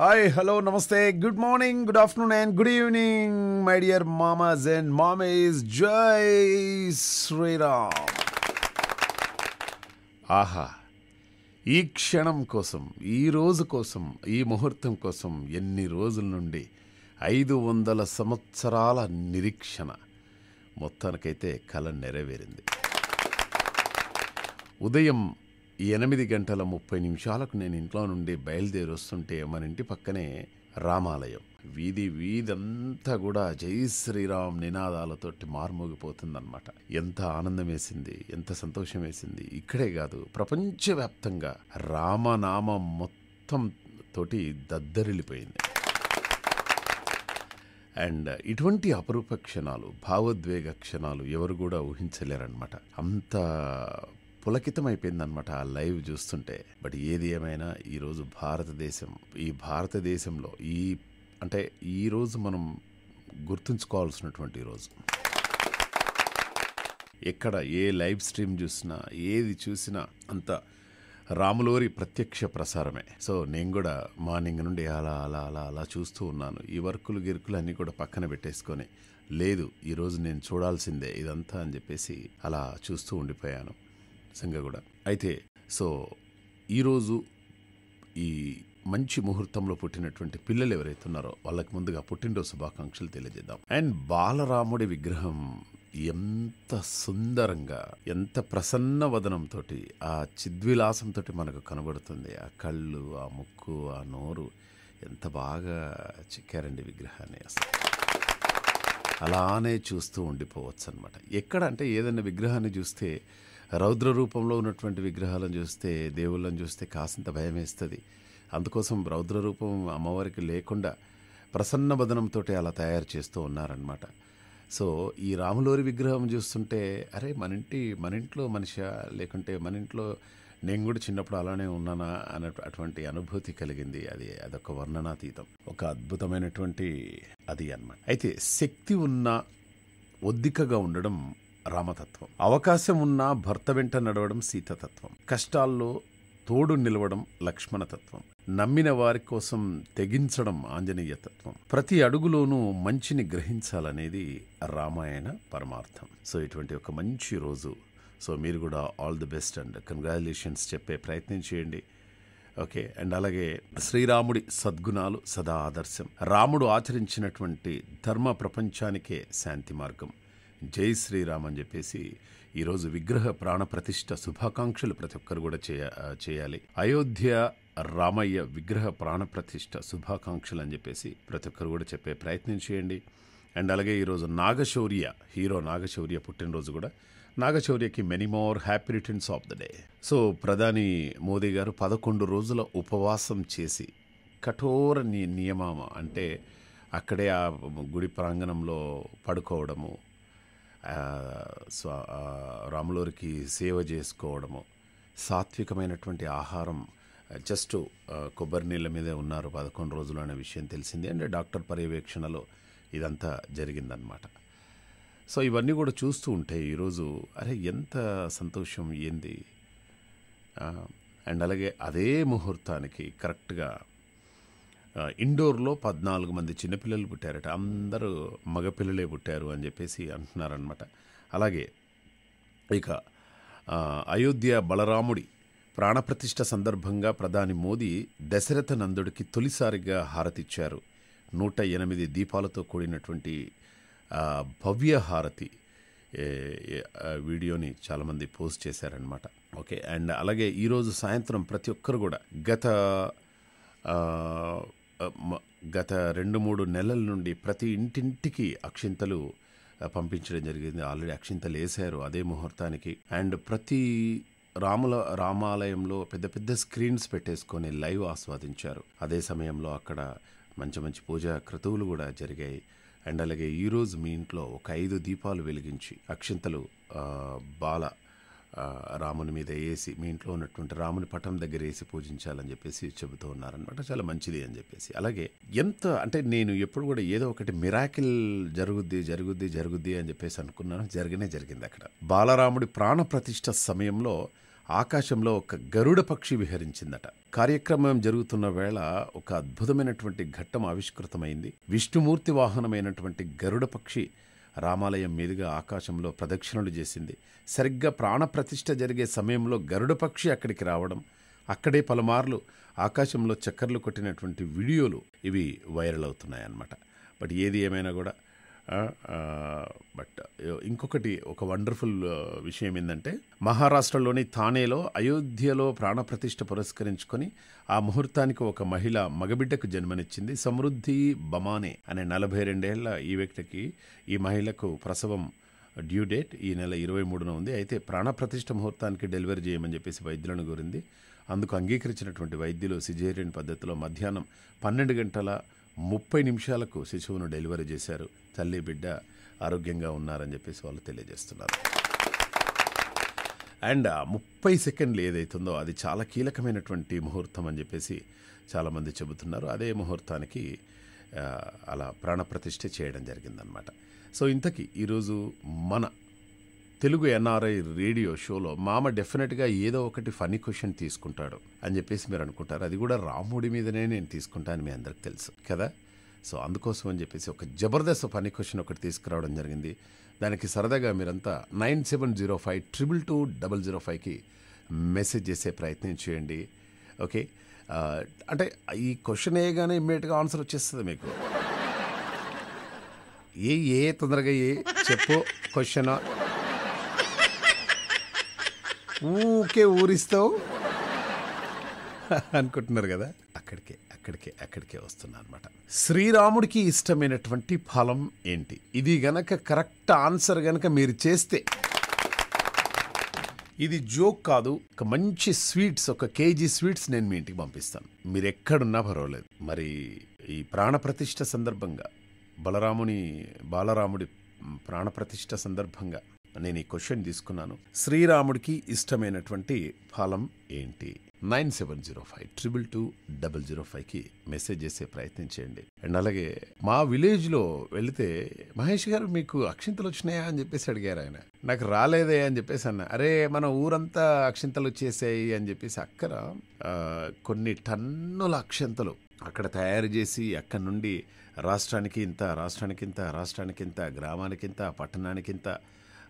hi hello నమస్తే good morning good afternoon and good evening my dear మామాజ్ and మామేజ్ జై శ్రీరామ్ ఆహా ఈ క్షణం కోసం ఈ రోజు కోసం ఈ ముహూర్తం కోసం ఎన్ని రోజుల నుండి ఐదు వందల సంవత్సరాల నిరీక్షణ మొత్తానికైతే కళ నెరవేరింది ఉదయం ఎనిమిది గంటల ముప్పై నిమిషాలకు నేను ఇంట్లో నుండి బయలుదేరి వస్తుంటే మన ఇంటి పక్కనే రామాలయం వీధి వీధంతా కూడా జై శ్రీరామ్ నినాదాలతోటి మారుమోగిపోతుందన్నమాట ఎంత ఆనందం వేసింది ఎంత సంతోషం వేసింది ఇక్కడే కాదు ప్రపంచవ్యాప్తంగా రామనామం మొత్తం తోటి దద్దరిల్లిపోయింది అండ్ ఇటువంటి అపరూప క్షణాలు భావోద్వేగ క్షణాలు ఎవరు కూడా ఊహించలేరనమాట అంత పులకితమైపోయిందనమాట ఆ లైవ్ చూస్తుంటే బట్ ఏది ఏమైనా ఈరోజు భారతదేశం ఈ భారతదేశంలో ఈ అంటే ఈరోజు మనం గుర్తుంచుకోవాల్సినటువంటి రోజు ఎక్కడ ఏ లైవ్ స్ట్రీమ్ చూసినా ఏది చూసినా అంత రాములోరి ప్రత్యక్ష ప్రసారమే సో నేను కూడా మార్నింగ్ నుండి అలా అలా అలా అలా చూస్తూ ఉన్నాను ఈ వర్కులు గిరుకులు అన్నీ కూడా పక్కన పెట్టేసుకొని లేదు ఈరోజు నేను చూడాల్సిందే ఇదంతా అని చెప్పేసి అలా చూస్తూ ఉండిపోయాను నిజంగా కూడా అయితే సో ఈరోజు ఈ మంచి ముహూర్తంలో పుట్టినటువంటి పిల్లలు ఎవరైతే ఉన్నారో వాళ్ళకి ముందుగా పుట్టినరోజు శుభాకాంక్షలు తెలియజేద్దాం అండ్ బాలరాముడి విగ్రహం ఎంత సుందరంగా ఎంత ప్రసన్న వదనంతో ఆ చిద్విలాసంతో మనకు కనబడుతుంది ఆ కళ్ళు ఆ ముక్కు ఆ నోరు ఎంత బాగా చిక్కారండి విగ్రహాన్ని అసలు అలానే చూస్తూ ఉండిపోవచ్చు అనమాట ఎక్కడ అంటే ఏదైనా విగ్రహాన్ని చూస్తే రౌద్ర రూపంలో ఉన్నటువంటి విగ్రహాలను చూస్తే దేవుళ్ళని చూస్తే కాసింత భయం వేస్తుంది అందుకోసం రౌద్ర రూపం అమ్మవారికి లేకుండా ప్రసన్న బదనంతో అలా తయారు చేస్తూ ఉన్నారనమాట సో ఈ రాములోరి విగ్రహం చూస్తుంటే అరే మన ఇంటి మన ఇంట్లో మనిషి లేకుంటే మన ఇంట్లో నేను కూడా చిన్నప్పుడు అలానే ఉన్నానా అనే అటువంటి అనుభూతి కలిగింది అది అదొక వర్ణనాతీతం ఒక అద్భుతమైనటువంటి అది అనమాట అయితే శక్తి ఉన్న ఒద్దికగా ఉండడం రామతత్వం అవకాశం ఉన్నా భర్త వెంట నడవడం సీతతత్వం కష్టాల్లో తోడు నిలవడం లక్ష్మణతత్వం నమ్మిన వారి కోసం తెగించడం ఆంజనేయ తత్వం ప్రతి అడుగులోనూ మంచిని గ్రహించాలనేది రామాయణ పరమార్థం సో ఇటువంటి ఒక మంచి రోజు సో మీరు కూడా all the best and congratulations చెప్పే ప్రయత్నం చేయండి ఓకే అండ్ అలాగే శ్రీరాముడి సద్గుణాలు సదా ఆదర్శం రాముడు ఆచరించినటువంటి ధర్మ ప్రపంచానికే శాంతి మార్గం జై శ్రీరామ్ అని చెప్పేసి ఈరోజు విగ్రహ ప్రాణప్రతిష్ఠ శుభాకాంక్షలు ప్రతి ఒక్కరు కూడా చేయ చేయాలి అయోధ్య రామయ్య విగ్రహ ప్రాణప్రతిష్ఠ శుభాకాంక్షలు అని చెప్పేసి ప్రతి ఒక్కరు కూడా చెప్పే ప్రయత్నం చేయండి అండ్ అలాగే ఈరోజు నాగశౌర్య హీరో నాగశౌర్య పుట్టినరోజు కూడా నాగశౌర్యకి many more happy returns of the day so ప్రధాని మోదీ గారు పదకొండు రోజుల ఉపవాసం చేసి కఠోర నియమం అంటే అక్కడే ఆ గుడి ప్రాంగణంలో పడుకోవడము స్వ రాములూరికి సేవ చేసుకోవడము సాత్వికమైనటువంటి ఆహారం జస్ట్ కొబ్బరి నీళ్ళ మీదే ఉన్నారు పదకొండు రోజులు అనే విషయం తెలిసింది అండ్ డాక్టర్ పర్యవేక్షణలో ఇదంతా జరిగిందనమాట సో ఇవన్నీ కూడా చూస్తూ ఉంటే ఈరోజు అరే ఎంత సంతోషం ఏంది అండ్ అలాగే అదే ముహూర్తానికి కరెక్ట్గా ఇండోర్లో పద్నాలుగు మంది చిన్నపిల్లలు పుట్టారట అందరూ మగపిల్లలే పుట్టారు అని చెప్పేసి అంటున్నారనమాట అలాగే ఇక అయోధ్య బలరాముడి ప్రాణప్రతిష్ఠ సందర్భంగా ప్రధాని మోదీ దశరథ నందుడికి తొలిసారిగా హారతిచ్చారు నూట ఎనిమిది దీపాలతో కూడినటువంటి భవ్య హారతి వీడియోని చాలామంది పోస్ట్ చేశారనమాట ఓకే అండ్ అలాగే ఈరోజు సాయంత్రం ప్రతి ఒక్కరు కూడా గత గత రెండు మూడు నెలల నుండి ప్రతి ఇంటింటికి అక్షింతలు పంపించడం జరిగింది ఆల్రెడీ అక్షింతలు వేశారు అదే ముహూర్తానికి అండ్ ప్రతి రాముల రామాలయంలో పెద్ద పెద్ద స్క్రీన్స్ పెట్టేసుకొని లైవ్ ఆస్వాదించారు అదే సమయంలో అక్కడ మంచి మంచి పూజా క్రతువులు కూడా జరిగాయి అండ్ అలాగే ఈరోజు మీ ఇంట్లో ఒక ఐదు దీపాలు వెలిగించి అక్షింతలు బాల రాముని మీద వేసి మీ ఇంట్లో ఉన్నటువంటి రాముని పటం దగ్గర వేసి పూజించాలని చెప్పేసి చెబుతూ ఉన్నారనమాట చాలా మంచిది అని చెప్పేసి అలాగే ఎంత అంటే నేను ఎప్పుడు కూడా ఏదో ఒకటి మిరాకిల్ జరుగుద్ది జరుగుద్ది జరుగుద్ది అని చెప్పేసి అనుకున్నాను జరిగినే జరిగింది అక్కడ బాలరాముడి ప్రాణ ప్రతిష్ట సమయంలో ఆకాశంలో ఒక గరుడ పక్షి విహరించిందట కార్యక్రమం జరుగుతున్న వేళ ఒక అద్భుతమైనటువంటి ఘట్టం ఆవిష్కృతమైంది విష్ణుమూర్తి వాహనమైనటువంటి గరుడ పక్షి రామాలయం మీదుగా ఆకాశంలో ప్రదక్షిణలు చేసింది సరిగ్గా ప్రాణప్రతిష్ఠ జరిగే సమయంలో గరుడపక్షి అక్కడికి రావడం అక్కడే పలుమార్లు ఆకాశంలో చక్కర్లు కొట్టినటువంటి వీడియోలు ఇవి వైరల్ అవుతున్నాయన్నమాట బట్ ఏది ఏమైనా కూడా బట్ ఇంకొకటి ఒక వండర్ఫుల్ విషయం ఏంటంటే మహారాష్ట్రలోని థానేలో అయోధ్యలో ప్రాణప్రతిష్ఠ పురస్కరించుకొని ఆ ముహూర్తానికి ఒక మహిళ మగబిడ్డకు జన్మనిచ్చింది సమృద్ధి బమానే అనే నలభై రెండేళ్ల ఈ వ్యక్తికి ఈ మహిళకు ప్రసవం డ్యూ డేట్ ఈ నెల ఇరవై మూడున ఉంది అయితే ప్రాణప్రతిష్ఠ ముహూర్తానికి డెలివరీ చేయమని చెప్పేసి వైద్యులను కోరింది అందుకు అంగీకరించినటువంటి వైద్యులు సిజేరియన్ పద్ధతిలో మధ్యాహ్నం పన్నెండు గంటల ముప్పై నిమిషాలకు శిశువును డెలివరీ చేశారు తల్లి బిడ్డ ఆరోగ్యంగా ఉన్నారని చెప్పేసి వాళ్ళు తెలియజేస్తున్నారు అండ్ ముప్పై సెకండ్లు ఏదైతుందో అది చాలా కీలకమైనటువంటి ముహూర్తం అని చెప్పేసి చాలామంది చెబుతున్నారు అదే ముహూర్తానికి అలా ప్రాణప్రతిష్ఠ చేయడం జరిగిందనమాట సో ఇంతకీ ఈరోజు మన తెలుగు ఎన్ఆర్ఐ రేడియో షోలో మామ డెఫినెట్గా ఏదో ఒకటి ఫనీ క్వశ్చన్ తీసుకుంటాడు అని చెప్పేసి మీరు అనుకుంటారు అది కూడా రాముడి మీదనే నేను తీసుకుంటాను మీ అందరికి తెలుసు కదా సో అందుకోసం అని చెప్పేసి ఒక జబర్దస్త్ ఫనీ క్వశ్చన్ ఒకటి తీసుకురావడం జరిగింది దానికి సరదాగా మీరంతా nine seven zero five triple two double zero ఫైవ్కి మెసేజ్ చేసే ప్రయత్నం చేయండి ఓకే అంటే ఈ క్వశ్చన్ వేయగానే ఇమ్మీడియట్గా ఆన్సర్ వచ్చేస్తుంది మీకు ఏ ఏ తొందరగా ఏ చెప్పు క్వశ్చనా ఊకే ఊరిస్తావు అనుకుంటున్నారు కదా అక్కడికే అక్కడికే అక్కడికే వస్తున్నా అనమాట శ్రీరాముడికి ఇష్టమైనటువంటి ఫలం ఏంటి ఇది గనక కరెక్ట్ ఆన్సర్ గనక మీరు చేస్తే ఇది జోక్ కాదు ఒక మంచి స్వీట్స్ ఒక కేజీ స్వీట్స్ నేను మీ ఇంటికి పంపిస్తాను మీరు ఎక్కడున్నా పర్వాలేదు మరి ఈ ప్రాణప్రతిష్ఠ సందర్భంగా బలరాముని బాలరాముడి ప్రాణప్రతిష్ఠ సందర్భంగా నేను ఈ క్వశ్చన్ తీసుకున్నాను శ్రీరాముడికి ఇష్టమైనటువంటి ఫలం ఏంటి nine seven zero five triple two double zero ఫైవ్కి మెసేజ్ చేసే ప్రయత్నం చేయండి అండ్ అలాగే మా విలేజ్లో వెళితే మహేష్ గారు మీకు అక్షింతలు వచ్చినాయా అని చెప్పేసి అడిగారు ఆయన నాకు రాలేదే అని చెప్పేసి అన్న అరే మన ఊరంతా అక్షింతలు వచ్చేసాయి అని చెప్పేసి అక్కడ కొన్ని టన్నుల అక్షింతలు అక్కడ తయారు చేసి అక్కడ నుండి రాష్ట్రానికి ఇంత రాష్ట్రానికి ఇంత రాష్ట్రానికి ఇంత గ్రామానికి ఇంత పట్టణానికి ఇంత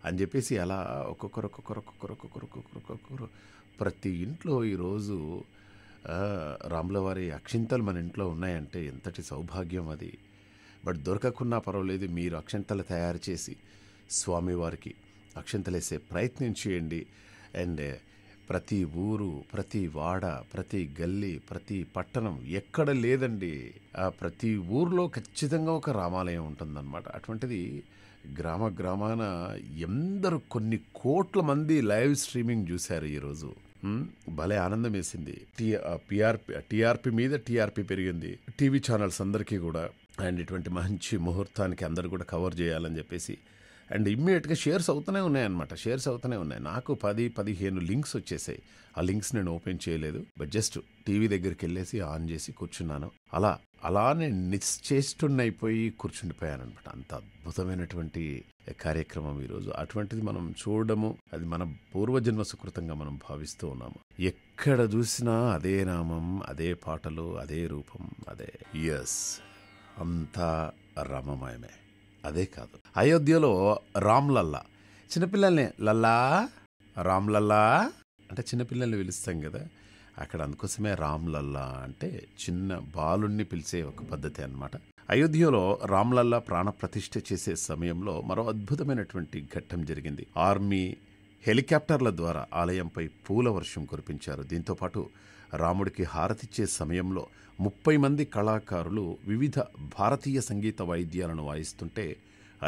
అని చెప్పేసి అలా ఒక్కొక్కరు ఒక్కొక్కరు ఒక్కొక్కరు ఒక్కొక్కరు ఒక్కొక్కరు ఒక్కొక్కరు ప్రతి ఇంట్లో ఈరోజు రాములవారి అక్షింతలు మన ఇంట్లో ఉన్నాయంటే ఎంతటి సౌభాగ్యం అది బట్ దొరకకున్నా పర్వాలేదు మీరు అక్షింతలు తయారు చేసి స్వామివారికి వేసే ప్రయత్నం చేయండి అండ్ ప్రతి ఊరు ప్రతి వాడ ప్రతి గల్లీ ప్రతి పట్టణం ఎక్కడ లేదండి ఆ ప్రతి ఊర్లో ఖచ్చితంగా ఒక రామాలయం ఉంటుందన్నమాట అటువంటిది గ్రామ గ్రామాన ఎందరు కొన్ని కోట్ల మంది లైవ్ స్ట్రీమింగ్ చూశారు ఈరోజు భలే ఆనందం వేసింది టీఆర్పి టీఆర్పి మీద టీఆర్పి పెరిగింది టీవీ ఛానల్స్ అందరికీ కూడా అండ్ ఇటువంటి మంచి ముహూర్తానికి అందరు కూడా కవర్ చేయాలని చెప్పేసి అండ్ ఇమ్మీడియట్గా షేర్స్ అవుతూనే ఉన్నాయన్నమాట షేర్స్ అవుతూనే ఉన్నాయి నాకు పది పదిహేను లింక్స్ వచ్చేసాయి ఆ లింక్స్ నేను ఓపెన్ చేయలేదు బట్ జస్ట్ టీవీ దగ్గరికి వెళ్ళేసి ఆన్ చేసి కూర్చున్నాను అలా అలానే నిశ్చేష్టున్నైపోయి కూర్చుండిపోయాను అనమాట అంత అద్భుతమైనటువంటి కార్యక్రమం ఈరోజు అటువంటిది మనం చూడడము అది మన పూర్వజన్మ సుకృతంగా మనం భావిస్తూ ఉన్నాము ఎక్కడ చూసినా అదే నామం అదే పాటలు అదే రూపం అదే ఎస్ అంతా రమమయమే అదే కాదు అయోధ్యలో రామ్లల్లా చిన్నపిల్లల్ని లల్లా రామ్లల్లా అంటే చిన్నపిల్లల్ని పిలుస్తాం కదా అక్కడ అందుకోసమే రామ్లల్లా అంటే చిన్న బాలుణ్ణి పిలిచే ఒక పద్ధతి అనమాట అయోధ్యలో రామ్లల్లా ప్రాణప్రతిష్ఠ చేసే సమయంలో మరో అద్భుతమైనటువంటి ఘట్టం జరిగింది ఆర్మీ హెలికాప్టర్ల ద్వారా ఆలయంపై పూల వర్షం కురిపించారు దీంతోపాటు రాముడికి హారతిచ్చే సమయంలో ముప్పై మంది కళాకారులు వివిధ భారతీయ సంగీత వాయిద్యాలను వాయిస్తుంటే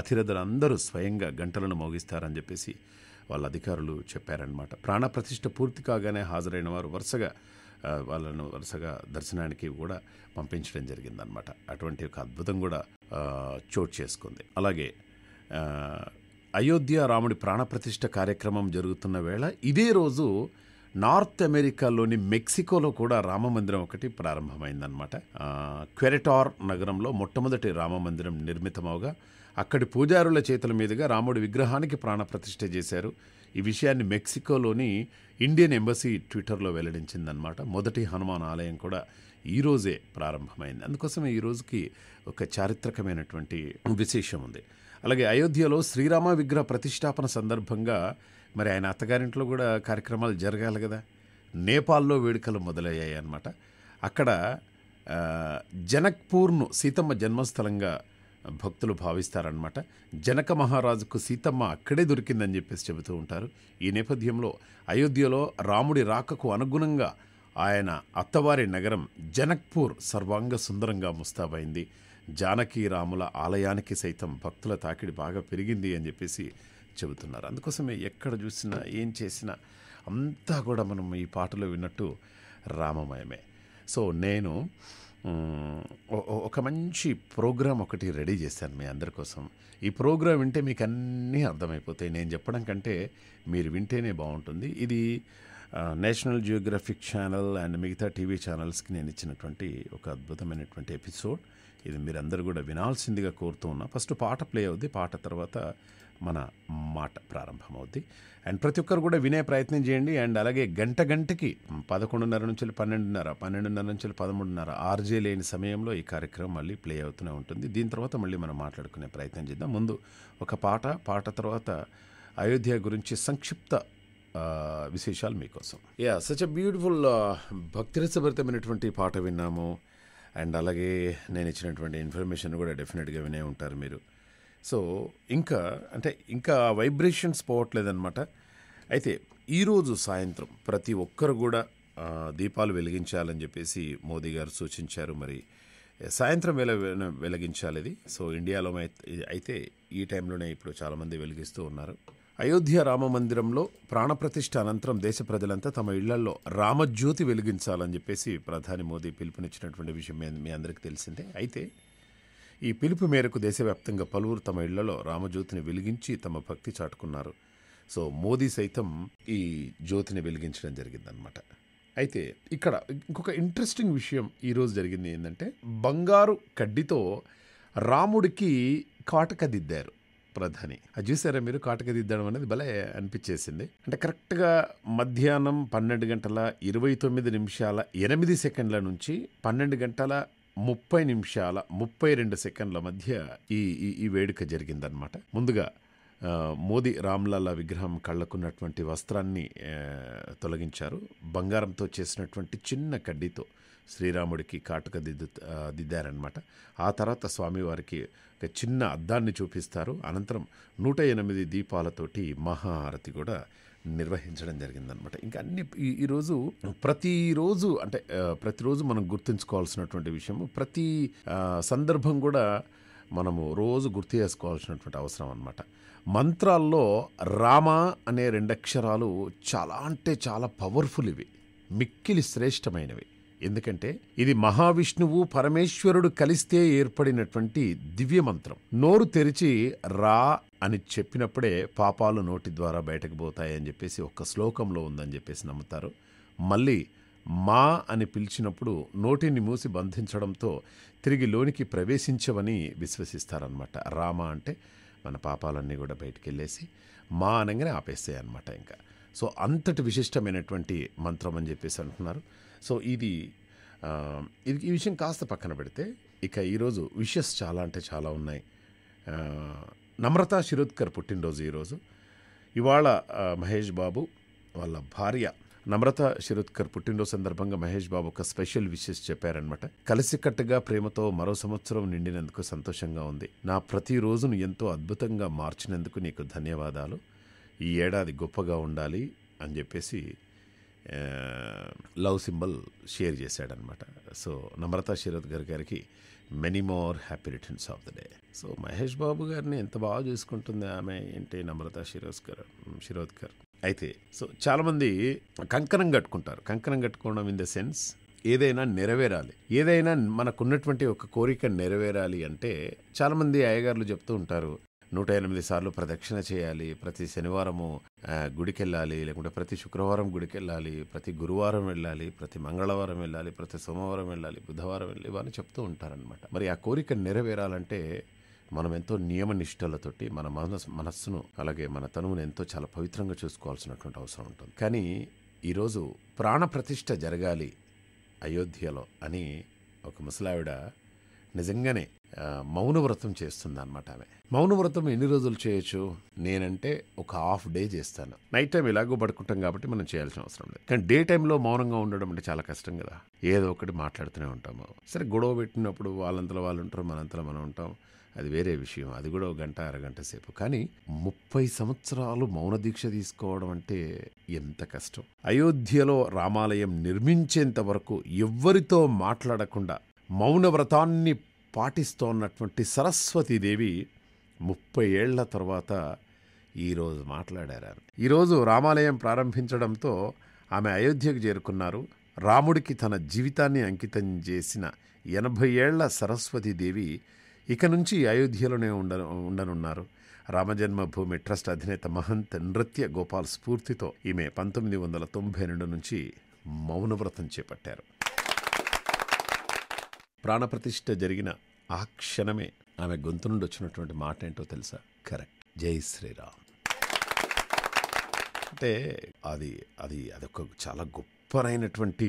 అతిరథులందరూ స్వయంగా గంటలను మోగిస్తారని చెప్పేసి వాళ్ళ అధికారులు చెప్పారనమాట ప్రాణప్రతిష్ఠ పూర్తి కాగానే హాజరైన వారు వరుసగా వాళ్ళను వరుసగా దర్శనానికి కూడా పంపించడం జరిగిందనమాట అటువంటి ఒక అద్భుతం కూడా చోటు చేసుకుంది అలాగే అయోధ్య రాముడి ప్రాణప్రతిష్ఠ కార్యక్రమం జరుగుతున్న వేళ ఇదే రోజు నార్త్ అమెరికాలోని మెక్సికోలో కూడా రామమందిరం ఒకటి ప్రారంభమైందనమాట క్వెరెటార్ నగరంలో మొట్టమొదటి రామమందిరం నిర్మితమవగా అక్కడి పూజారుల చేతుల మీదుగా రాముడి విగ్రహానికి ప్రాణప్రతిష్ఠ చేశారు ఈ విషయాన్ని మెక్సికోలోని ఇండియన్ ఎంబసీ ట్విట్టర్లో వెల్లడించిందనమాట మొదటి హనుమాన్ ఆలయం కూడా ఈరోజే ప్రారంభమైంది అందుకోసం ఈ రోజుకి ఒక చారిత్రకమైనటువంటి విశేషం ఉంది అలాగే అయోధ్యలో శ్రీరామ విగ్రహ ప్రతిష్టాపన సందర్భంగా మరి ఆయన అత్తగారింట్లో కూడా కార్యక్రమాలు జరగాలి కదా నేపాల్లో వేడుకలు మొదలయ్యాయి అనమాట అక్కడ జనక్పూర్ను సీతమ్మ జన్మస్థలంగా భక్తులు భావిస్తారనమాట జనక మహారాజుకు సీతమ్మ అక్కడే దొరికిందని చెప్పేసి చెబుతూ ఉంటారు ఈ నేపథ్యంలో అయోధ్యలో రాముడి రాకకు అనుగుణంగా ఆయన అత్తవారి నగరం జనక్పూర్ సర్వాంగ సుందరంగా ముస్తాబైంది జానకి రాముల ఆలయానికి సైతం భక్తుల తాకిడి బాగా పెరిగింది అని చెప్పేసి చెబుతున్నారు అందుకోసమే ఎక్కడ చూసినా ఏం చేసినా అంతా కూడా మనం ఈ పాటలో విన్నట్టు రామమయమే సో నేను ఒక మంచి ప్రోగ్రాం ఒకటి రెడీ చేశాను మీ అందరి కోసం ఈ ప్రోగ్రాం వింటే మీకు అన్నీ అర్థమైపోతాయి నేను చెప్పడం కంటే మీరు వింటేనే బాగుంటుంది ఇది నేషనల్ జియోగ్రఫిక్ ఛానల్ అండ్ మిగతా టీవీ ఛానల్స్కి నేను ఇచ్చినటువంటి ఒక అద్భుతమైనటువంటి ఎపిసోడ్ ఇది మీరు అందరూ కూడా వినాల్సిందిగా కోరుతూ ఉన్నా ఫస్ట్ పాట ప్లే అవుద్ది పాట తర్వాత మన మాట ప్రారంభమవుద్ది అండ్ ప్రతి ఒక్కరు కూడా వినే ప్రయత్నం చేయండి అండ్ అలాగే గంట గంటకి పదకొండున్నర నుంచి పన్నెండున్నర పన్నెండున్నర నుంచి పదమూడున్నర ఆర్జే లేని సమయంలో ఈ కార్యక్రమం మళ్ళీ ప్లే అవుతూనే ఉంటుంది దీని తర్వాత మళ్ళీ మనం మాట్లాడుకునే ప్రయత్నం చేద్దాం ముందు ఒక పాట పాట తర్వాత అయోధ్య గురించి సంక్షిప్త విశేషాలు మీకోసం యా సచ్ అ బ్యూటిఫుల్ భక్తిరసభరితమైనటువంటి పాట విన్నాము అండ్ అలాగే నేను ఇచ్చినటువంటి ఇన్ఫర్మేషన్ కూడా డెఫినెట్గా వినే ఉంటారు మీరు సో ఇంకా అంటే ఇంకా వైబ్రేషన్స్ పోవట్లేదన్నమాట అయితే ఈరోజు సాయంత్రం ప్రతి ఒక్కరు కూడా దీపాలు వెలిగించాలని చెప్పేసి మోదీ గారు సూచించారు మరి సాయంత్రం వెల వెలిగించాలి ఇది సో ఇండియాలో అయితే ఈ టైంలోనే ఇప్పుడు చాలామంది వెలిగిస్తూ ఉన్నారు అయోధ్య రామ మందిరంలో ప్రాణప్రతిష్ఠ అనంతరం దేశ ప్రజలంతా తమ ఇళ్లలో రామజ్యోతి వెలిగించాలని చెప్పేసి ప్రధాని మోదీ పిలుపునిచ్చినటువంటి విషయం మీ అందరికీ తెలిసిందే అయితే ఈ పిలుపు మేరకు దేశవ్యాప్తంగా పలువురు తమ ఇళ్లలో రామజ్యోతిని వెలిగించి తమ భక్తి చాటుకున్నారు సో మోదీ సైతం ఈ జ్యోతిని వెలిగించడం జరిగిందనమాట అయితే ఇక్కడ ఇంకొక ఇంట్రెస్టింగ్ విషయం ఈరోజు జరిగింది ఏంటంటే బంగారు కడ్డితో రాముడికి కాటక దిద్దారు ప్రధాని అది చూసారా మీరు కాటక దిద్దడం అనేది భలే అనిపించేసింది అంటే కరెక్ట్గా మధ్యాహ్నం పన్నెండు గంటల ఇరవై తొమ్మిది నిమిషాల ఎనిమిది సెకండ్ల నుంచి పన్నెండు గంటల ముప్పై నిమిషాల ముప్పై రెండు సెకండ్ల మధ్య ఈ ఈ వేడుక జరిగిందనమాట ముందుగా మోదీ రామ్లాలా విగ్రహం కళ్ళకున్నటువంటి వస్త్రాన్ని తొలగించారు బంగారంతో చేసినటువంటి చిన్న కడ్డీతో శ్రీరాముడికి కాటుక దిద్దు దిద్దారనమాట ఆ తర్వాత స్వామివారికి ఒక చిన్న అద్దాన్ని చూపిస్తారు అనంతరం నూట ఎనిమిది దీపాలతోటి మహారతి కూడా నిర్వహించడం జరిగిందనమాట ఇంకా అన్ని ఈరోజు ప్రతిరోజు అంటే ప్రతిరోజు మనం గుర్తుంచుకోవాల్సినటువంటి విషయం ప్రతి సందర్భం కూడా మనము రోజు గుర్తు చేసుకోవాల్సినటువంటి అవసరం అనమాట మంత్రాల్లో రామ అనే రెండక్షరాలు చాలా అంటే చాలా పవర్ఫుల్ ఇవి మిక్కిలి శ్రేష్టమైనవి ఎందుకంటే ఇది మహావిష్ణువు పరమేశ్వరుడు కలిస్తే ఏర్పడినటువంటి దివ్య మంత్రం నోరు తెరిచి రా అని చెప్పినప్పుడే పాపాలు నోటి ద్వారా బయటకు పోతాయని చెప్పేసి ఒక్క శ్లోకంలో ఉందని చెప్పేసి నమ్ముతారు మళ్ళీ మా అని పిలిచినప్పుడు నోటిని మూసి బంధించడంతో తిరిగి లోనికి ప్రవేశించవని విశ్వసిస్తారనమాట రామ అంటే మన పాపాలన్నీ కూడా బయటికి వెళ్ళేసి మా అనగానే ఆపేస్తాయి అనమాట ఇంకా సో అంతటి విశిష్టమైనటువంటి మంత్రం అని చెప్పేసి అంటున్నారు సో ఇది ఇది ఈ విషయం కాస్త పక్కన పెడితే ఇక ఈరోజు విషయస్ చాలా అంటే చాలా ఉన్నాయి నమ్రత శిరోద్కర్ పుట్టినరోజు ఈరోజు ఇవాళ మహేష్ బాబు వాళ్ళ భార్య నమ్రత శిరోద్కర్ పుట్టినరోజు సందర్భంగా మహేష్ బాబు ఒక స్పెషల్ విషెస్ చెప్పారనమాట కలిసికట్టుగా ప్రేమతో మరో సంవత్సరం నిండినందుకు సంతోషంగా ఉంది నా ప్రతిరోజును ఎంతో అద్భుతంగా మార్చినందుకు నీకు ధన్యవాదాలు ఈ ఏడాది గొప్పగా ఉండాలి అని చెప్పేసి లవ్ సింబల్ షేర్ చేశాడనమాట సో నమ్రత శిరోద్కర్ గారికి many more happy returns of the day so Mahesh Babu గారిని ఎంత బాగా చూసుకుంటుంది ఆమె ఏంటి నమ్రత శిరోస్కర్ శిరోద్కర్ అయితే సో చాలామంది కంకణం కట్టుకుంటారు కంకణం కట్టుకోవడం ఇన్ ద సెన్స్ ఏదైనా నెరవేరాలి ఏదైనా మనకున్నటువంటి ఒక కోరిక నెరవేరాలి అంటే చాలామంది అయ్యగారులు చెప్తూ ఉంటారు నూట ఎనిమిది సార్లు ప్రదక్షిణ చేయాలి ప్రతి శనివారము గుడికి వెళ్ళాలి లేకుంటే ప్రతి శుక్రవారం గుడికి వెళ్ళాలి ప్రతి గురువారం వెళ్ళాలి ప్రతి మంగళవారం వెళ్ళాలి ప్రతి సోమవారం వెళ్ళాలి బుధవారం వెళ్ళి ఇవన్నీ చెప్తూ ఉంటారనమాట మరి ఆ కోరిక నెరవేరాలంటే మనం ఎంతో నియమ నిష్టలతోటి మన మనస్ మనస్సును అలాగే మన తనువును ఎంతో చాలా పవిత్రంగా చూసుకోవాల్సినటువంటి అవసరం ఉంటుంది కానీ ఈరోజు ప్రాణప్రతిష్ట జరగాలి అయోధ్యలో అని ఒక ముసలావిడ నిజంగానే మౌనవ్రతం అనమాట ఆమె మౌనవ్రతం ఎన్ని రోజులు చేయొచ్చు నేనంటే ఒక హాఫ్ డే చేస్తాను నైట్ టైం ఇలాగో పడుకుంటాం కాబట్టి మనం చేయాల్సిన అవసరం లేదు కానీ డే టైంలో మౌనంగా ఉండడం అంటే చాలా కష్టం కదా ఏదో ఒకటి మాట్లాడుతూనే ఉంటాము సరే గొడవ పెట్టినప్పుడు వాళ్ళంతలో వాళ్ళు ఉంటారు మనంతలో మనం ఉంటాం అది వేరే విషయం అది కూడా ఒక గంట అరగంట సేపు కానీ ముప్పై సంవత్సరాలు మౌన దీక్ష తీసుకోవడం అంటే ఎంత కష్టం అయోధ్యలో రామాలయం నిర్మించేంత వరకు ఎవ్వరితో మాట్లాడకుండా మౌన వ్రతాన్ని పాటిస్తోన్నటువంటి సరస్వతీదేవి ముప్పై ఏళ్ల తర్వాత ఈరోజు మాట్లాడారు ఈరోజు రామాలయం ప్రారంభించడంతో ఆమె అయోధ్యకు చేరుకున్నారు రాముడికి తన జీవితాన్ని అంకితం చేసిన ఎనభై ఏళ్ల సరస్వతీదేవి ఇక నుంచి అయోధ్యలోనే ఉండ ఉండనున్నారు రామజన్మభూమి ట్రస్ట్ అధినేత మహంత్ నృత్య గోపాల్ స్ఫూర్తితో ఈమె పంతొమ్మిది వందల తొంభై రెండు నుంచి మౌనవ్రతం చేపట్టారు ప్రాణప్రతిష్ఠ జరిగిన ఆ క్షణమే ఆమె గొంతు నుండి వచ్చినటువంటి మాట ఏంటో తెలుసా కరెక్ట్ జై శ్రీరామ్ అంటే అది అది అదొక చాలా గొప్పనైనటువంటి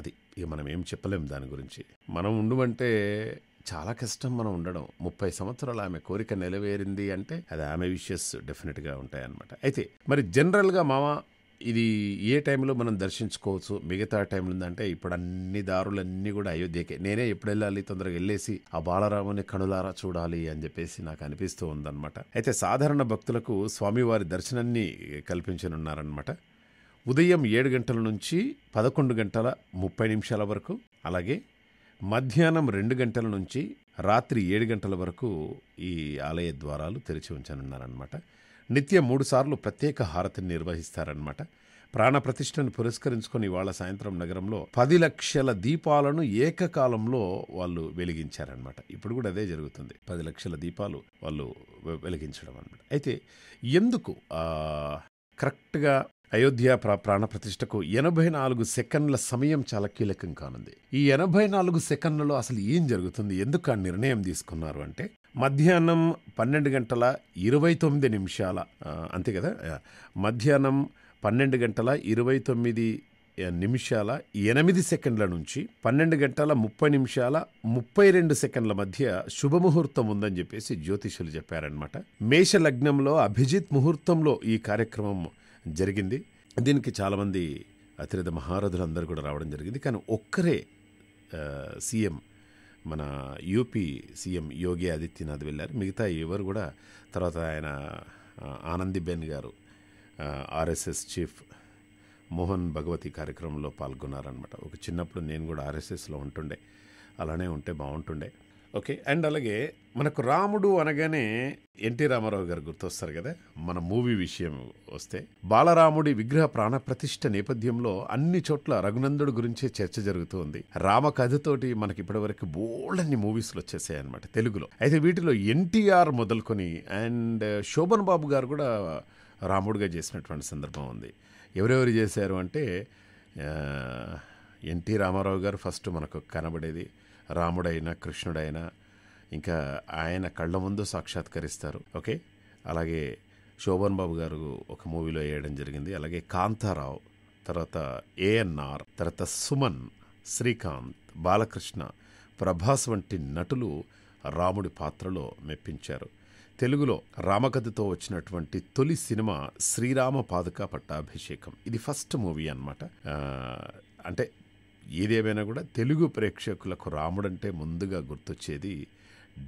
అది ఇక మనం ఏం చెప్పలేము దాని గురించి మనం ఉండమంటే చాలా కష్టం మనం ఉండడం ముప్పై సంవత్సరాలు ఆమె కోరిక నెలవేరింది అంటే అది ఆమె విషయస్ డెఫినెట్గా ఉంటాయన్నమాట అయితే మరి జనరల్గా మామ ఇది ఏ టైంలో మనం దర్శించుకోవచ్చు మిగతా టైంలో ఉందంటే ఇప్పుడు అన్ని దారులన్నీ కూడా అయోధ్యకే నేనే ఎప్పుడు వెళ్ళాలి తొందరగా వెళ్ళేసి ఆ బాలరాముని కనులారా చూడాలి అని చెప్పేసి నాకు అనిపిస్తూ ఉందన్నమాట అయితే సాధారణ భక్తులకు స్వామివారి దర్శనాన్ని కల్పించనున్నారనమాట ఉదయం ఏడు గంటల నుంచి పదకొండు గంటల ముప్పై నిమిషాల వరకు అలాగే మధ్యాహ్నం రెండు గంటల నుంచి రాత్రి ఏడు గంటల వరకు ఈ ఆలయ ద్వారాలు తెరిచి ఉంచనున్నారనమాట నిత్యం మూడుసార్లు ప్రత్యేక హారతిని నిర్వహిస్తారన్నమాట ప్రాణప్రతిష్టను పురస్కరించుకొని ఇవాళ సాయంత్రం నగరంలో పది లక్షల దీపాలను ఏకకాలంలో వాళ్ళు వెలిగించారనమాట ఇప్పుడు కూడా అదే జరుగుతుంది పది లక్షల దీపాలు వాళ్ళు వెలిగించడం అనమాట అయితే ఎందుకు కరెక్ట్గా అయోధ్య ప్రాణప్రతిష్టకు ఎనభై నాలుగు సెకండ్ల సమయం చాలా కీలకం కానుంది ఈ ఎనభై నాలుగు సెకండ్లలో అసలు ఏం జరుగుతుంది ఎందుకు ఆ నిర్ణయం తీసుకున్నారు అంటే మధ్యాహ్నం పన్నెండు గంటల ఇరవై తొమ్మిది నిమిషాల అంతే కదా మధ్యాహ్నం పన్నెండు గంటల ఇరవై తొమ్మిది నిమిషాల ఎనిమిది సెకండ్ల నుంచి పన్నెండు గంటల ముప్పై నిమిషాల ముప్పై రెండు సెకండ్ల మధ్య శుభముహూర్తం ఉందని చెప్పేసి జ్యోతిషులు చెప్పారనమాట మేష లగ్నంలో అభిజిత్ ముహూర్తంలో ఈ కార్యక్రమం జరిగింది దీనికి చాలామంది అతిరథ మహారథులు అందరూ కూడా రావడం జరిగింది కానీ ఒక్కరే సీఎం మన యూపీ సీఎం యోగి ఆదిత్యనాథ్ వెళ్ళారు మిగతా ఎవరు కూడా తర్వాత ఆయన ఆనందిబెన్ గారు ఆర్ఎస్ఎస్ చీఫ్ మోహన్ భగవతి కార్యక్రమంలో పాల్గొన్నారనమాట ఒక చిన్నప్పుడు నేను కూడా ఆర్ఎస్ఎస్లో ఉంటుండే అలానే ఉంటే బాగుంటుండే ఓకే అండ్ అలాగే మనకు రాముడు అనగానే ఎన్టీ రామారావు గారు గుర్తొస్తారు కదా మన మూవీ విషయం వస్తే బాలరాముడి విగ్రహ ప్రాణ నేపథ్యంలో అన్ని చోట్ల రఘునందుడు గురించే చర్చ జరుగుతూ ఉంది రామ కథతోటి మనకి ఇప్పటివరకు అన్ని మూవీస్లు వచ్చేసాయి అనమాట తెలుగులో అయితే వీటిలో ఎన్టీఆర్ మొదలుకొని అండ్ శోభన్ బాబు గారు కూడా రాముడిగా చేసినటువంటి సందర్భం ఉంది ఎవరెవరు చేశారు అంటే ఎన్టీ రామారావు గారు ఫస్ట్ మనకు కనబడేది రాముడైనా కృష్ణుడైనా ఇంకా ఆయన కళ్ళ ముందు సాక్షాత్కరిస్తారు ఓకే అలాగే శోభన్ బాబు గారు ఒక మూవీలో వేయడం జరిగింది అలాగే కాంతారావు తర్వాత ఏఎన్ఆర్ తర్వాత సుమన్ శ్రీకాంత్ బాలకృష్ణ ప్రభాస్ వంటి నటులు రాముడి పాత్రలో మెప్పించారు తెలుగులో రామకథతో వచ్చినటువంటి తొలి సినిమా శ్రీరామ పాదుక పట్టాభిషేకం ఇది ఫస్ట్ మూవీ అనమాట అంటే ఏదేమైనా కూడా తెలుగు ప్రేక్షకులకు రాముడంటే ముందుగా గుర్తొచ్చేది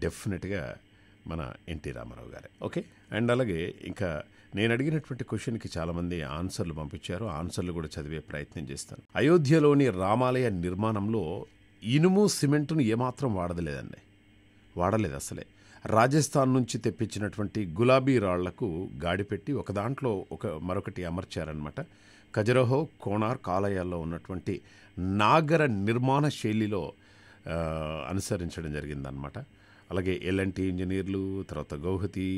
డెఫినెట్గా మన ఎన్టీ రామారావు గారే ఓకే అండ్ అలాగే ఇంకా నేను అడిగినటువంటి క్వశ్చన్కి చాలామంది ఆన్సర్లు పంపించారు ఆన్సర్లు కూడా చదివే ప్రయత్నం చేస్తాను అయోధ్యలోని రామాలయ నిర్మాణంలో ఇనుము సిమెంటును ఏమాత్రం వాడలేదండి వాడలేదు అసలే రాజస్థాన్ నుంచి తెప్పించినటువంటి గులాబీ రాళ్లకు గాడిపెట్టి ఒక దాంట్లో ఒక మరొకటి అమర్చారనమాట కజరహో కోణార్ కాలయాల్లో ఉన్నటువంటి నాగర నిర్మాణ శైలిలో అనుసరించడం జరిగిందనమాట అలాగే ఎల్ఎన్టీ ఇంజనీర్లు తర్వాత గౌహతి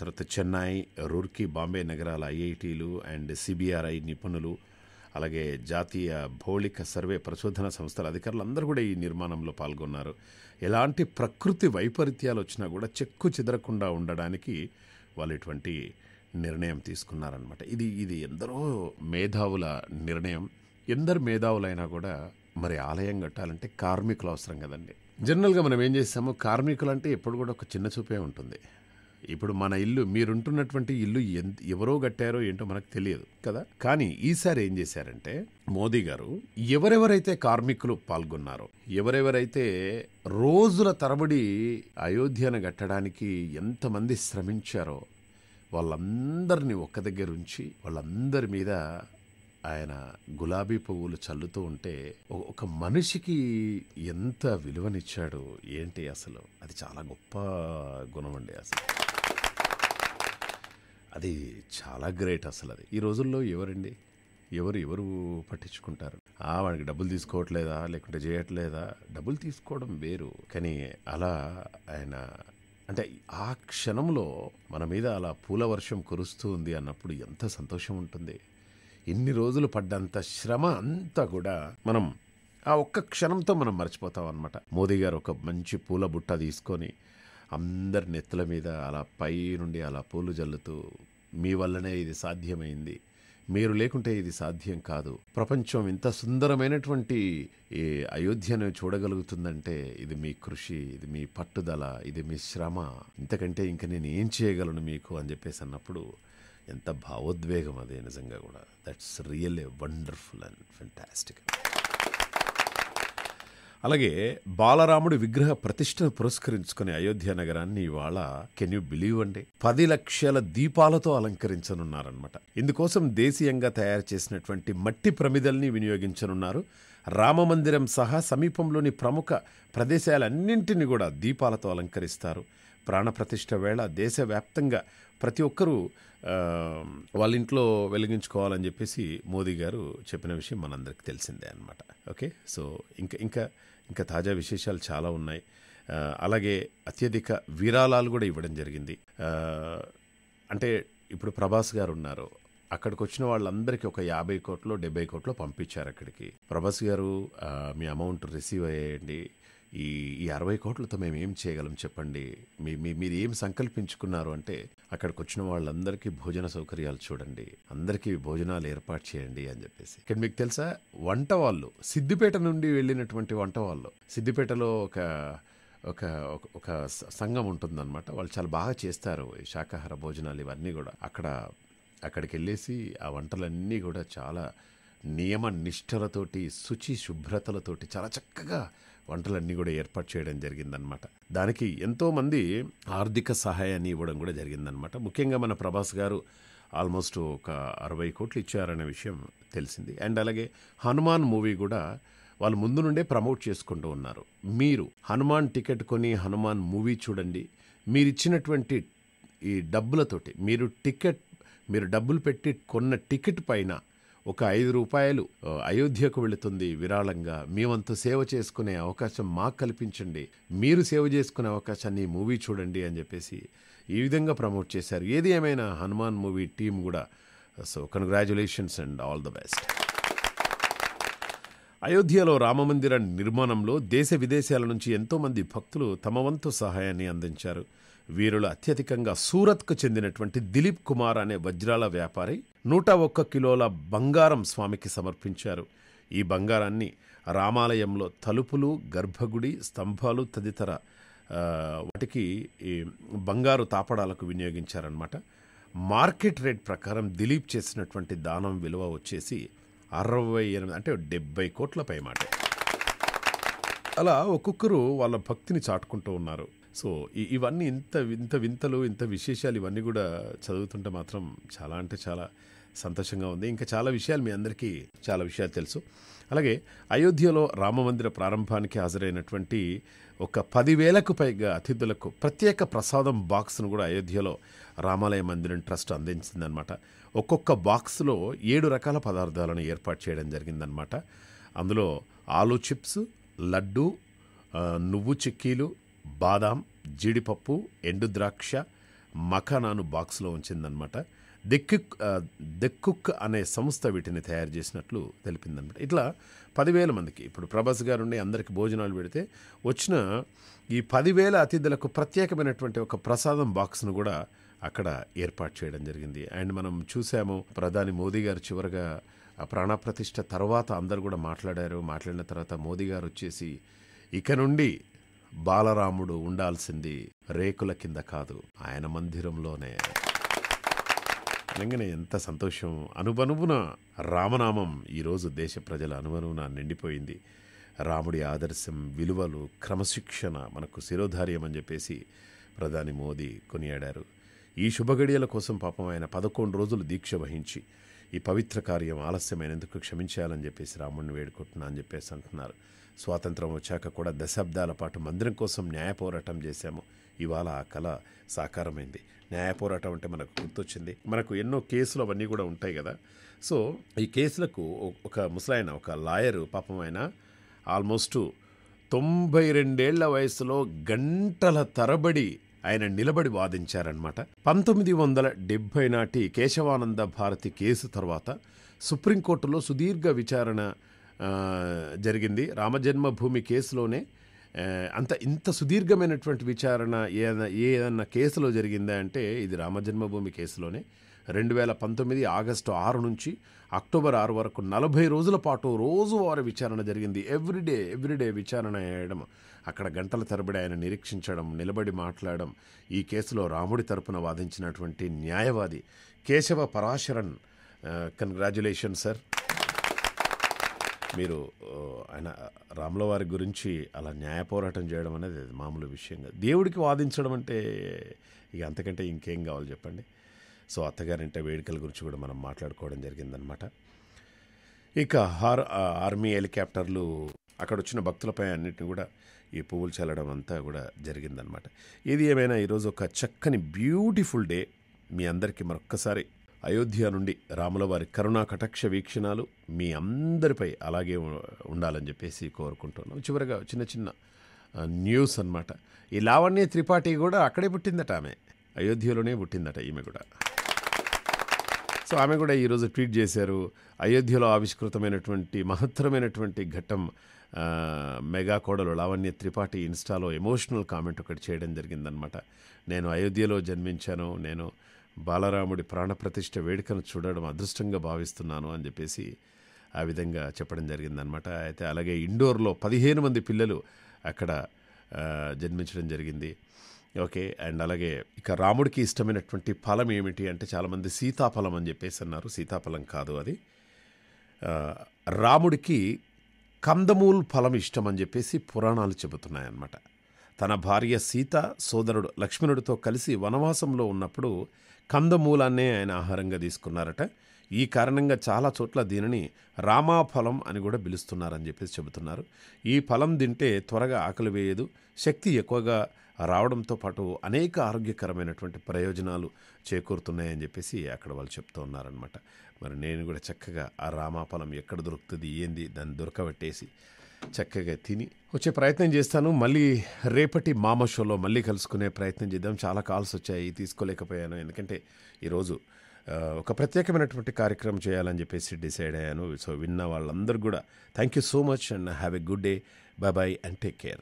తర్వాత చెన్నై రూర్కీ బాంబే నగరాల ఐఐటీలు అండ్ సిబిఆర్ఐ నిపుణులు అలాగే జాతీయ భౌళిక సర్వే పరిశోధన సంస్థల అధికారులు అందరూ కూడా ఈ నిర్మాణంలో పాల్గొన్నారు ఎలాంటి ప్రకృతి వైపరీత్యాలు వచ్చినా కూడా చెక్కు చెదరకుండా ఉండడానికి వాళ్ళు ఇటువంటి నిర్ణయం తీసుకున్నారనమాట ఇది ఇది ఎందరో మేధావుల నిర్ణయం ఎందరు మేధావులైనా కూడా మరి ఆలయం కట్టాలంటే కార్మికులు అవసరం కదండి జనరల్గా మనం ఏం చేస్తాము కార్మికులు అంటే ఎప్పుడు కూడా ఒక చిన్న చూపే ఉంటుంది ఇప్పుడు మన ఇల్లు మీరుంటున్నటువంటి ఇల్లు ఎవరో కట్టారో ఏంటో మనకు తెలియదు కదా కానీ ఈసారి ఏం చేశారంటే మోదీ గారు ఎవరెవరైతే కార్మికులు పాల్గొన్నారో ఎవరెవరైతే రోజుల తరబడి అయోధ్యను కట్టడానికి ఎంతమంది శ్రమించారో వాళ్ళందరినీ ఒక్క దగ్గర ఉంచి వాళ్ళందరి మీద ఆయన గులాబీ పువ్వులు చల్లుతూ ఉంటే ఒక మనిషికి ఎంత విలువనిచ్చాడు ఏంటి అసలు అది చాలా గొప్ప గుణం అండి అసలు అది చాలా గ్రేట్ అసలు అది ఈ రోజుల్లో ఎవరండి ఎవరు ఎవరు పట్టించుకుంటారు ఆ వాడికి డబ్బులు తీసుకోవట్లేదా లేకుంటే చేయట్లేదా డబ్బులు తీసుకోవడం వేరు కానీ అలా ఆయన అంటే ఆ క్షణంలో మన మీద అలా పూల వర్షం కురుస్తూ ఉంది అన్నప్పుడు ఎంత సంతోషం ఉంటుంది ఎన్ని రోజులు పడ్డంత శ్రమ అంతా కూడా మనం ఆ ఒక్క క్షణంతో మనం మర్చిపోతాం అనమాట మోదీ గారు ఒక మంచి పూల బుట్ట తీసుకొని అందరి నెత్తుల మీద అలా పై నుండి అలా పూలు జల్లుతూ మీ వల్లనే ఇది సాధ్యమైంది మీరు లేకుంటే ఇది సాధ్యం కాదు ప్రపంచం ఇంత సుందరమైనటువంటి ఈ అయోధ్యను చూడగలుగుతుందంటే ఇది మీ కృషి ఇది మీ పట్టుదల ఇది మీ శ్రమ ఇంతకంటే ఇంక నేను ఏం చేయగలను మీకు అని చెప్పేసి అన్నప్పుడు ఎంత భావోద్వేగం అది నిజంగా కూడా that's really wonderful and fantastic అలాగే బాలరాముడి విగ్రహ ప్రతిష్టను పురస్కరించుకునే అయోధ్య నగరాన్ని ఇవాళ కెన్ యూ బిలీవ్ అండి పది లక్షల దీపాలతో అలంకరించనున్నారనమాట ఇందుకోసం దేశీయంగా తయారు చేసినటువంటి మట్టి ప్రమిదల్ని వినియోగించనున్నారు రామమందిరం సహా సమీపంలోని ప్రముఖ ప్రదేశాలన్నింటినీ కూడా దీపాలతో అలంకరిస్తారు ప్రాణప్రతిష్ఠ వేళ దేశవ్యాప్తంగా ప్రతి ఒక్కరూ వాళ్ళ ఇంట్లో వెలిగించుకోవాలని చెప్పేసి మోదీ గారు చెప్పిన విషయం మనందరికి తెలిసిందే అనమాట ఓకే సో ఇంకా ఇంకా ఇంకా తాజా విశేషాలు చాలా ఉన్నాయి అలాగే అత్యధిక విరాళాలు కూడా ఇవ్వడం జరిగింది అంటే ఇప్పుడు ప్రభాస్ గారు ఉన్నారు అక్కడికి వచ్చిన వాళ్ళందరికీ ఒక యాభై కోట్లు డెబ్బై కోట్లు పంపించారు అక్కడికి ప్రభాస్ గారు మీ అమౌంట్ రిసీవ్ అయ్యేయండి ఈ ఈ అరవై కోట్లతో మేము ఏం చేయగలం చెప్పండి మీ మీ మీరు ఏం సంకల్పించుకున్నారు అంటే అక్కడికి వచ్చిన వాళ్ళందరికీ భోజన సౌకర్యాలు చూడండి అందరికీ భోజనాలు ఏర్పాటు చేయండి అని చెప్పేసి ఇక్కడ మీకు తెలుసా వంట వాళ్ళు సిద్దిపేట నుండి వెళ్ళినటువంటి వంట వాళ్ళు సిద్దిపేటలో ఒక ఒక ఒక సంఘం ఉంటుందన్నమాట వాళ్ళు చాలా బాగా చేస్తారు శాకాహార భోజనాలు ఇవన్నీ కూడా అక్కడ అక్కడికి వెళ్ళేసి ఆ వంటలన్నీ కూడా చాలా నియమ నిష్ఠలతోటి శుచి శుభ్రతలతోటి చాలా చక్కగా వంటలన్నీ కూడా ఏర్పాటు చేయడం జరిగిందనమాట దానికి ఎంతోమంది ఆర్థిక సహాయాన్ని ఇవ్వడం కూడా జరిగిందనమాట ముఖ్యంగా మన ప్రభాస్ గారు ఆల్మోస్ట్ ఒక అరవై కోట్లు ఇచ్చారనే విషయం తెలిసింది అండ్ అలాగే హనుమాన్ మూవీ కూడా వాళ్ళు ముందు నుండే ప్రమోట్ చేసుకుంటూ ఉన్నారు మీరు హనుమాన్ టికెట్ కొని హనుమాన్ మూవీ చూడండి మీరు ఇచ్చినటువంటి ఈ డబ్బులతోటి మీరు టికెట్ మీరు డబ్బులు పెట్టి కొన్న టికెట్ పైన ఒక ఐదు రూపాయలు అయోధ్యకు వెళుతుంది విరాళంగా వంతు సేవ చేసుకునే అవకాశం మాకు కల్పించండి మీరు సేవ చేసుకునే అవకాశాన్ని మూవీ చూడండి అని చెప్పేసి ఈ విధంగా ప్రమోట్ చేశారు ఏది ఏమైనా హనుమాన్ మూవీ టీం కూడా so congratulations and all the best అయోధ్యలో రామమందిర నిర్మాణంలో దేశ విదేశాల నుంచి ఎంతోమంది భక్తులు తమ వంతు సహాయాన్ని అందించారు వీరిలో అత్యధికంగా సూరత్కు చెందినటువంటి దిలీప్ కుమార్ అనే వజ్రాల వ్యాపారి నూట ఒక్క కిలోల బంగారం స్వామికి సమర్పించారు ఈ బంగారాన్ని రామాలయంలో తలుపులు గర్భగుడి స్తంభాలు తదితర వాటికి బంగారు తాపడాలకు వినియోగించారనమాట మార్కెట్ రేట్ ప్రకారం దిలీప్ చేసినటువంటి దానం విలువ వచ్చేసి అరవై ఎనిమిది అంటే డెబ్బై కోట్ల మాట అలా ఒక్కొక్కరు వాళ్ళ భక్తిని చాటుకుంటూ ఉన్నారు సో ఇవన్నీ ఇంత ఇంత వింతలు ఇంత విశేషాలు ఇవన్నీ కూడా చదువుతుంటే మాత్రం చాలా అంటే చాలా సంతోషంగా ఉంది ఇంకా చాలా విషయాలు మీ అందరికీ చాలా విషయాలు తెలుసు అలాగే అయోధ్యలో రామమందిర ప్రారంభానికి హాజరైనటువంటి ఒక పదివేలకు పైగా అతిథులకు ప్రత్యేక ప్రసాదం బాక్స్ను కూడా అయోధ్యలో రామాలయ మందిరం ట్రస్ట్ అందించిందనమాట ఒక్కొక్క బాక్స్లో ఏడు రకాల పదార్థాలను ఏర్పాటు చేయడం జరిగిందనమాట అందులో ఆలూ చిప్స్ లడ్డు నువ్వు చిక్కీలు బాదాం జీడిపప్పు ఎండు ద్రాక్ష మఖానాను బాక్స్లో ఉంచిందనమాట దెక్కుక్ దెక్కుక్ అనే సంస్థ వీటిని తయారు చేసినట్లు తెలిపిందనమాట ఇట్లా పదివేల మందికి ఇప్పుడు ప్రభాస్ గారు ఉండి అందరికి భోజనాలు పెడితే వచ్చిన ఈ పదివేల అతిథులకు ప్రత్యేకమైనటువంటి ఒక ప్రసాదం బాక్స్ను కూడా అక్కడ ఏర్పాటు చేయడం జరిగింది అండ్ మనం చూసాము ప్రధాని మోదీ గారు చివరగా ప్రాణప్రతిష్ఠ తర్వాత అందరు కూడా మాట్లాడారు మాట్లాడిన తర్వాత మోదీ గారు వచ్చేసి ఇక నుండి బాలరాముడు ఉండాల్సింది రేకుల కింద కాదు ఆయన మందిరంలోనే నిజంగానే ఎంత సంతోషం అనుబనుబున రామనామం ఈరోజు దేశ ప్రజల అనుబనువున నిండిపోయింది రాముడి ఆదర్శం విలువలు క్రమశిక్షణ మనకు శిరోధార్యం అని చెప్పేసి ప్రధాని మోదీ కొనియాడారు ఈ శుభగడియల కోసం పాపం ఆయన పదకొండు రోజులు దీక్ష వహించి ఈ పవిత్ర కార్యం ఆలస్యమైనందుకు క్షమించాలని చెప్పేసి రాముడిని వేడుకుంటున్నా అని చెప్పేసి అంటున్నారు స్వాతంత్రం వచ్చాక కూడా దశాబ్దాల పాటు మందిరం కోసం న్యాయ పోరాటం చేశాము ఇవాళ ఆ కళ సాకారమైంది న్యాయ పోరాటం అంటే మనకు గుర్తొచ్చింది మనకు ఎన్నో కేసులు అవన్నీ కూడా ఉంటాయి కదా సో ఈ కేసులకు ఒక ముసలాయన ఒక లాయరు పాపం ఆయన ఆల్మోస్ట్ తొంభై రెండేళ్ల వయసులో గంటల తరబడి ఆయన నిలబడి వాదించారనమాట పంతొమ్మిది వందల డెబ్భై నాటి కేశవానంద భారతి కేసు తర్వాత సుప్రీంకోర్టులో సుదీర్ఘ విచారణ జరిగింది రామజన్మభూమి కేసులోనే అంత ఇంత సుదీర్ఘమైనటువంటి విచారణ ఏదైనా ఏదన్నా కేసులో జరిగిందా అంటే ఇది రామజన్మభూమి కేసులోనే రెండు వేల పంతొమ్మిది ఆగస్టు ఆరు నుంచి అక్టోబర్ ఆరు వరకు నలభై రోజుల పాటు రోజువారీ విచారణ జరిగింది ఎవ్రీడే ఎవ్రీడే విచారణ చేయడం అక్కడ గంటల తరబడి ఆయన నిరీక్షించడం నిలబడి మాట్లాడడం ఈ కేసులో రాముడి తరపున వాదించినటువంటి న్యాయవాది కేశవ పరాశరన్ కంగ్రాచులేషన్ సార్ మీరు ఆయన రాముల వారి గురించి అలా న్యాయ పోరాటం చేయడం అనేది మామూలు విషయం కాదు దేవుడికి వాదించడం అంటే ఇక అంతకంటే ఇంకేం కావాలి చెప్పండి సో అత్తగారింట వేడుకల గురించి కూడా మనం మాట్లాడుకోవడం జరిగిందనమాట ఇక హార్ ఆర్మీ హెలికాప్టర్లు అక్కడ వచ్చిన భక్తులపై అన్నిటిని కూడా ఈ పువ్వులు చల్లడం అంతా కూడా జరిగిందనమాట ఇది ఏమైనా ఈరోజు ఒక చక్కని బ్యూటిఫుల్ డే మీ అందరికీ మరొక్కసారి అయోధ్య నుండి రాముల వారి కరుణా కటాక్ష వీక్షణాలు మీ అందరిపై అలాగే ఉండాలని చెప్పేసి కోరుకుంటున్నాం చివరిగా చిన్న చిన్న న్యూస్ అనమాట ఈ లావణ్య త్రిపాఠి కూడా అక్కడే పుట్టిందట ఆమె అయోధ్యలోనే పుట్టిందట ఈమె కూడా సో ఆమె కూడా ఈరోజు ట్వీట్ చేశారు అయోధ్యలో ఆవిష్కృతమైనటువంటి మహత్తరమైనటువంటి ఘట్టం మెగా కోడలు లావణ్య త్రిపాఠి ఇన్స్టాలో ఎమోషనల్ కామెంట్ ఒకటి చేయడం జరిగిందనమాట నేను అయోధ్యలో జన్మించాను నేను బాలరాముడి ప్రాణప్రతిష్ట వేడుకను చూడడం అదృష్టంగా భావిస్తున్నాను అని చెప్పేసి ఆ విధంగా చెప్పడం జరిగిందనమాట అయితే అలాగే ఇండోర్లో పదిహేను మంది పిల్లలు అక్కడ జన్మించడం జరిగింది ఓకే అండ్ అలాగే ఇక రాముడికి ఇష్టమైనటువంటి ఫలం ఏమిటి అంటే చాలామంది సీతాఫలం అని చెప్పేసి అన్నారు సీతాఫలం కాదు అది రాముడికి కందమూల్ ఫలం ఇష్టం అని చెప్పేసి పురాణాలు చెబుతున్నాయన్నమాట తన భార్య సీత సోదరుడు లక్ష్మణుడితో కలిసి వనవాసంలో ఉన్నప్పుడు కందమూలాన్నే ఆయన ఆహారంగా తీసుకున్నారట ఈ కారణంగా చాలా చోట్ల దీనిని రామాఫలం అని కూడా పిలుస్తున్నారని చెప్పేసి చెబుతున్నారు ఈ ఫలం తింటే త్వరగా ఆకలి వేయదు శక్తి ఎక్కువగా రావడంతో పాటు అనేక ఆరోగ్యకరమైనటువంటి ప్రయోజనాలు చేకూరుతున్నాయని చెప్పేసి అక్కడ వాళ్ళు చెప్తూ ఉన్నారనమాట మరి నేను కూడా చక్కగా ఆ రామాఫలం ఎక్కడ దొరుకుతుంది ఏంది దాన్ని దొరకబెట్టేసి చక్కగా తిని వచ్చే ప్రయత్నం చేస్తాను మళ్ళీ రేపటి మామ షోలో మళ్ళీ కలుసుకునే ప్రయత్నం చేద్దాం చాలా కాల్స్ వచ్చాయి తీసుకోలేకపోయాను ఎందుకంటే ఈరోజు ఒక ప్రత్యేకమైనటువంటి కార్యక్రమం చేయాలని చెప్పేసి డిసైడ్ అయ్యాను సో విన్న వాళ్ళందరూ కూడా thank you so much and have a good day bye bye and take care